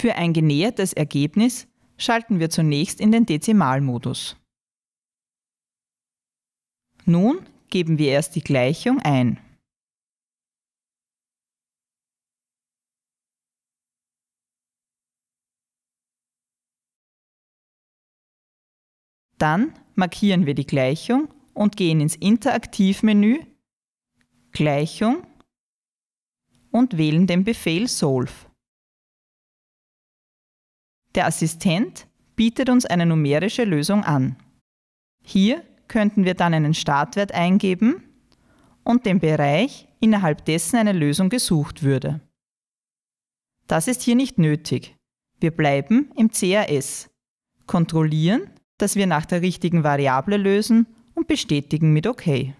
Für ein genähertes Ergebnis schalten wir zunächst in den Dezimalmodus. Nun geben wir erst die Gleichung ein. Dann markieren wir die Gleichung und gehen ins Interaktivmenü Gleichung und wählen den Befehl Solve. Der Assistent bietet uns eine numerische Lösung an. Hier könnten wir dann einen Startwert eingeben und den Bereich, innerhalb dessen eine Lösung gesucht würde. Das ist hier nicht nötig. Wir bleiben im CAS, kontrollieren, dass wir nach der richtigen Variable lösen und bestätigen mit OK.